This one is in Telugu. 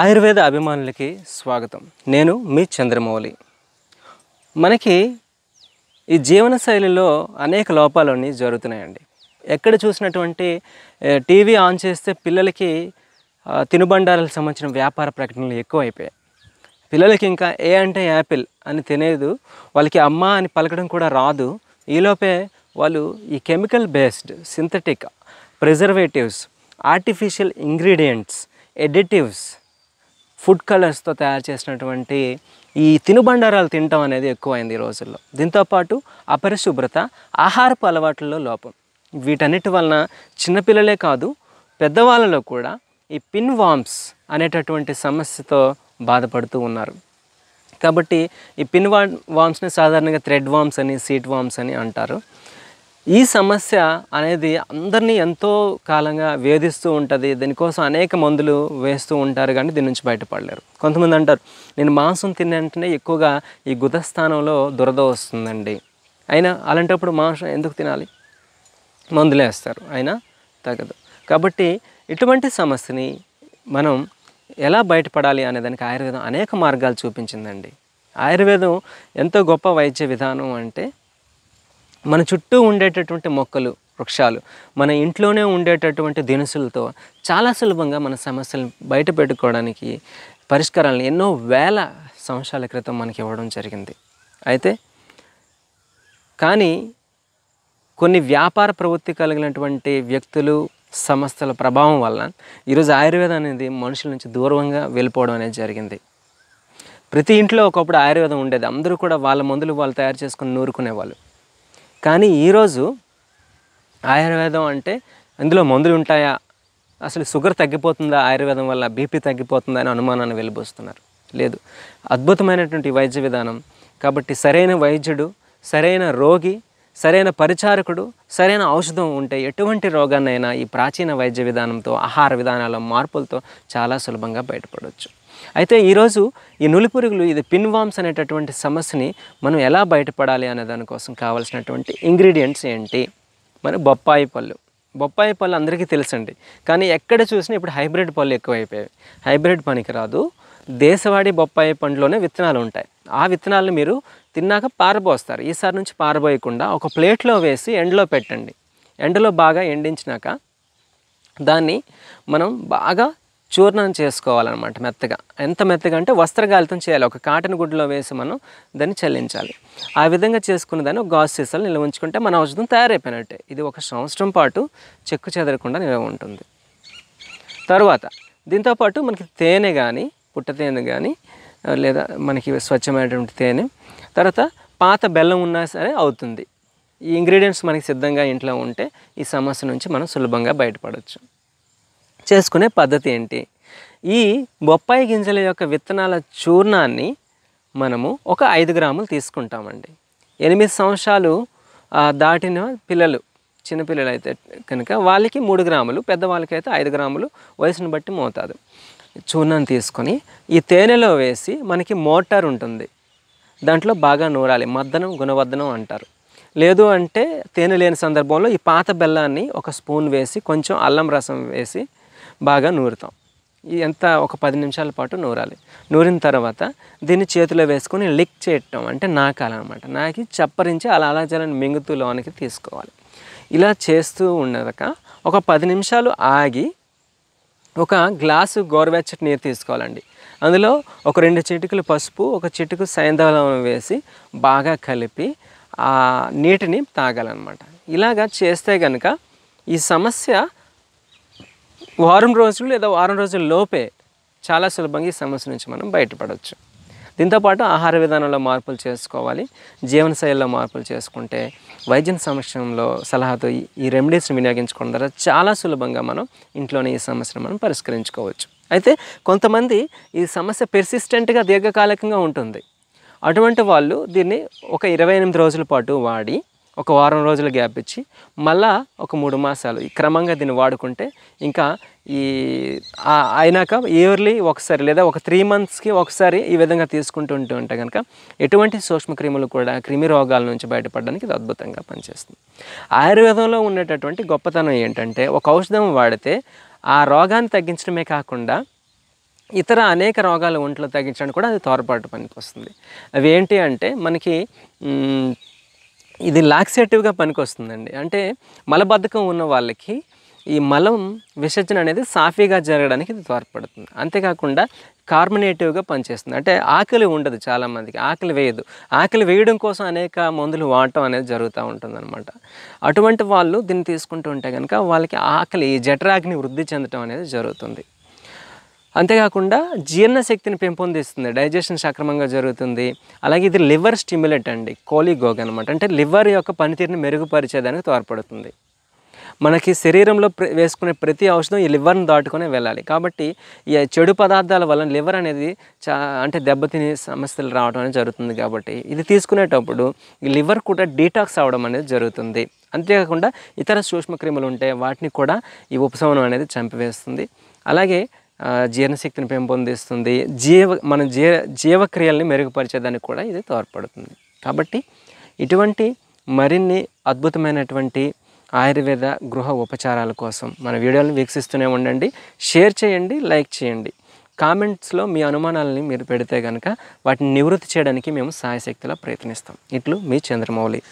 ఆయుర్వేద అభిమానులకి స్వాగతం నేను మీ చంద్రమౌళి మనకి ఈ జీవనశైలిలో అనేక లోపాలన్నీ జరుగుతున్నాయండి ఎక్కడ చూసినటువంటి టీవీ ఆన్ చేస్తే పిల్లలకి తినుబండారాలకు సంబంధించిన వ్యాపార ప్రకటనలు ఎక్కువ అయిపోయాయి పిల్లలకి ఇంకా ఏ అంటే యాపిల్ అని తినేదు వాళ్ళకి అమ్మ అని పలకడం కూడా రాదు ఈలోపే వాళ్ళు ఈ chemical based synthetic preservatives artificial ingredients additives food కలర్స్తో తయారు చేసినటువంటి ఈ తినుబండారాలు తినటం అనేది ఎక్కువైంది ఈ రోజుల్లో దీంతోపాటు అపరిశుభ్రత ఆహారపు అలవాట్లలో లోపం వీటన్నిటి వలన చిన్నపిల్లలే కాదు పెద్దవాళ్ళలో కూడా ఈ పిన్ వామ్స్ అనేటటువంటి సమస్యతో బాధపడుతూ ఉన్నారు కాబట్టి ఈ పిన్ వా వామ్స్ని సాధారణంగా థ్రెడ్ వామ్స్ అని సీట్ వామ్స్ అని అంటారు ఈ సమస్య అనేది అందరినీ ఎంతో కాలంగా వేధిస్తూ ఉంటుంది దీనికోసం అనేక మందులు వేస్తూ ఉంటారు కానీ దీని నుంచి బయటపడలేరు కొంతమంది అంటారు నేను మాంసం తిన్న వెంటనే ఎక్కువగా ఈ గుదస్థానంలో దురద వస్తుందండి అయినా అలాంటప్పుడు మాంసం ఎందుకు తినాలి మందులు వేస్తారు అయినా తగదు కాబట్టి ఇటువంటి సమస్యని మనం ఎలా బయటపడాలి అనే దానికి ఆయుర్వేదం అనేక మార్గాలు చూపించిందండి ఆయుర్వేదం ఎంతో గొప్ప వైద్య విధానం అంటే మన చుట్టూ ఉండేటటువంటి మొక్కలు వృక్షాలు మన ఇంట్లోనే ఉండేటటువంటి దినుసులతో చాలా సులభంగా మన సమస్యలను బయట పెట్టుకోవడానికి పరిష్కారాలను ఎన్నో వేల సంవత్సరాల క్రితం మనకి ఇవ్వడం జరిగింది అయితే కానీ కొన్ని వ్యాపార ప్రవృత్తి కలిగినటువంటి వ్యక్తులు సంస్థల ప్రభావం వల్ల ఈరోజు ఆయుర్వేదం అనేది మనుషుల నుంచి దూరంగా వెళ్ళిపోవడం అనేది జరిగింది ప్రతి ఇంట్లో ఒకప్పుడు ఆయుర్వేదం ఉండేది అందరూ కూడా వాళ్ళ మందులు వాళ్ళు తయారు చేసుకుని నూరుకునేవాళ్ళు కానీ ఈరోజు ఆయుర్వేదం అంటే అందులో మందులు ఉంటాయా అసలు షుగర్ తగ్గిపోతుందా ఆయుర్వేదం వల్ల బీపీ తగ్గిపోతుందా అనే అనుమానాన్ని వెలిబోస్తున్నారు లేదు అద్భుతమైనటువంటి వైద్య విధానం కాబట్టి సరైన వైద్యుడు సరైన రోగి సరైన పరిచారకుడు సరైన ఔషధం ఉంటే ఎటువంటి రోగాన్నైనా ఈ ప్రాచీన వైద్య విధానంతో ఆహార విధానాల మార్పులతో చాలా సులభంగా బయటపడవచ్చు అయితే ఈరోజు ఈ నులిపురుగులు ఇది పిన్వామ్స్ అనేటటువంటి సమస్యని మనం ఎలా బయటపడాలి అనే దానికోసం కావాల్సినటువంటి ఇంగ్రీడియంట్స్ ఏంటి మరి బొప్పాయి పళ్ళు బొప్పాయి పళ్ళు అందరికీ తెలుసండి కానీ ఎక్కడ చూసినా ఇప్పుడు హైబ్రిడ్ పళ్ళు ఎక్కువైపోయాయి హైబ్రిడ్ పనికిరాదు దేశవాడి బొప్పాయి పండ్లోనే విత్తనాలు ఉంటాయి ఆ విత్తనాలను మీరు తిన్నాక పారబోస్తారు ఈసారి నుంచి పారబోయకుండా ఒక ప్లేట్లో వేసి ఎండలో పెట్టండి ఎండలో బాగా ఎండించినాక దాన్ని మనం బాగా చూర్ణం చేసుకోవాలన్నమాట మెత్తగా ఎంత మెత్తగా అంటే వస్త్రగాలితం చేయాలి ఒక కాటన్ గుడ్డలో వేసి మనం దాన్ని చెల్లించాలి ఆ విధంగా చేసుకున్న దాన్ని ఒక గాజు సీసాలు నిల్వ ఉంచుకుంటే మన ఔషధం తయారైపోయినట్టే ఇది ఒక సంవత్సరం పాటు చెక్కు చెదరకుండా నిల్వ ఉంటుంది తర్వాత దీంతోపాటు మనకి తేనె కానీ పుట్ట తేనె కానీ లేదా మనకి స్వచ్ఛమైనటువంటి తేనె తర్వాత పాత బెల్లం ఉన్నా సరే అవుతుంది ఈ ఇంగ్రీడియంట్స్ మనకి సిద్ధంగా ఇంట్లో ఉంటే ఈ సమస్య నుంచి మనం సులభంగా బయటపడవచ్చు చేసుకునే పద్ధతి ఏంటి ఈ బొప్పాయి గింజల యొక్క విత్తనాల చూర్ణాన్ని మనము ఒక ఐదు గ్రాములు తీసుకుంటామండి ఎనిమిది సంవత్సరాలు దాటిన పిల్లలు చిన్నపిల్లలు అయితే కనుక వాళ్ళకి మూడు గ్రాములు పెద్దవాళ్ళకి అయితే ఐదు గ్రాములు వయసును బట్టి మోతాదు చూర్ణం తీసుకొని ఈ తేనెలో వేసి మనకి మోటార్ ఉంటుంది దాంట్లో బాగా నూరాలి మద్దనం గుణవద్దనం అంటారు లేదు అంటే తేనె లేని సందర్భంలో ఈ పాత బెల్లాన్ని ఒక స్పూన్ వేసి కొంచెం అల్లం రసం వేసి బాగా నూరుతాం ఎంత ఒక పది నిమిషాల పాటు నూరాలి నూరిన తర్వాత దీన్ని చేతిలో వేసుకొని లిక్ చేయటం అంటే అనమాట నాకి చప్పరించి అలా అలా జలని మింగుతూ లోనికి తీసుకోవాలి ఇలా చేస్తూ ఉండక ఒక పది నిమిషాలు ఆగి ఒక గ్లాసు గోరువెచ్చటి నీరు తీసుకోవాలండి అందులో ఒక రెండు చిటుకులు పసుపు ఒక చిటుకు సైంధవలం వేసి బాగా కలిపి ఆ నీటిని తాగాలన్నమాట ఇలాగా చేస్తే కనుక ఈ సమస్య వారం రోజులు లేదా వారం రోజుల లోపే చాలా సులభంగా ఈ సమస్య నుంచి మనం బయటపడవచ్చు దీంతోపాటు ఆహార విధానంలో మార్పులు చేసుకోవాలి జీవనశైలిలో మార్పులు చేసుకుంటే వైద్యం సమస్యలో సలహాతో ఈ రెమెడీస్ని వినియోగించుకోవడం ద్వారా చాలా సులభంగా మనం ఇంట్లోనే ఈ సమస్యను మనం పరిష్కరించుకోవచ్చు అయితే కొంతమంది ఈ సమస్య పెర్సిస్టెంట్గా దీర్ఘకాలికంగా ఉంటుంది అటువంటి వాళ్ళు దీన్ని ఒక ఇరవై ఎనిమిది రోజుల పాటు వాడి ఒక వారం రోజుల గ్యాప్ ఇచ్చి మళ్ళా ఒక మూడు మాసాలు క్రమంగా దీన్ని వాడుకుంటే ఇంకా ఈ అయినాక ఇయర్లీ ఒకసారి లేదా ఒక త్రీ మంత్స్కి ఒకసారి ఈ విధంగా తీసుకుంటూ ఉంటూ ఉంటే కనుక ఎటువంటి సూక్ష్మక్రిములు కూడా క్రిమి రోగాల నుంచి బయటపడడానికి ఇది అద్భుతంగా పనిచేస్తుంది ఆయుర్వేదంలో ఉండేటటువంటి గొప్పతనం ఏంటంటే ఒక ఔషధం వాడితే ఆ రోగాన్ని తగ్గించడమే కాకుండా ఇతర అనేక రోగాలు ఒంట్లో తగ్గించడానికి కూడా అది తోడ్పాటు పనికి వస్తుంది అవి ఏంటి అంటే మనకి ఇది లాక్సేటివ్గా పనికొస్తుందండి అంటే మలబద్ధకం ఉన్న వాళ్ళకి ఈ మలం విసర్జన అనేది సాఫీగా జరగడానికి ఇది తోడ్పడుతుంది అంతేకాకుండా కార్బనేటివ్గా పనిచేస్తుంది అంటే ఆకలి ఉండదు చాలామందికి ఆకలి వేయదు ఆకలి వేయడం కోసం అనేక మందులు వాడటం అనేది జరుగుతూ ఉంటుందన్నమాట అటువంటి వాళ్ళు దీన్ని తీసుకుంటూ ఉంటే కనుక వాళ్ళకి ఆకలి జఠరాగ్ని వృద్ధి చెందడం అనేది జరుగుతుంది అంతేకాకుండా జీర్ణ శక్తిని పెంపొందిస్తుంది డైజెషన్ సక్రమంగా జరుగుతుంది అలాగే ఇది లివర్ స్టిమ్యులేట్ అండి కోలిగోగ్ అనమాట అంటే లివర్ యొక్క పనితీరుని మెరుగుపరిచేదానికి తోడ్పడుతుంది మనకి శరీరంలో వేసుకునే ప్రతి ఔషధం ఈ లివర్ని దాటుకునే వెళ్ళాలి కాబట్టి ఈ చెడు పదార్థాల వల్ల లివర్ అనేది చా అంటే దెబ్బతిని సమస్యలు రావడం అనేది జరుగుతుంది కాబట్టి ఇది తీసుకునేటప్పుడు ఈ లివర్ కూడా డీటాక్స్ అవ్వడం అనేది జరుగుతుంది అంతేకాకుండా ఇతర సూక్ష్మక్రిములు ఉంటే వాటిని కూడా ఈ ఉపశమనం అనేది చంపివేస్తుంది అలాగే జీర్ణశక్తిని పెంపొందిస్తుంది జీవ మన జీ జీవక్రియల్ని మెరుగుపరిచేదానికి కూడా ఇది తోడ్పడుతుంది కాబట్టి ఇటువంటి మరిన్ని అద్భుతమైనటువంటి ఆయుర్వేద గృహ ఉపచారాల కోసం మన వీడియోలను వీక్షిస్తూనే ఉండండి షేర్ చేయండి లైక్ చేయండి కామెంట్స్లో మీ అనుమానాలని మీరు పెడితే కనుక వాటిని నివృత్తి చేయడానికి మేము సాయశక్తిలో ప్రయత్నిస్తాం ఇట్లు మీ చంద్రమౌళి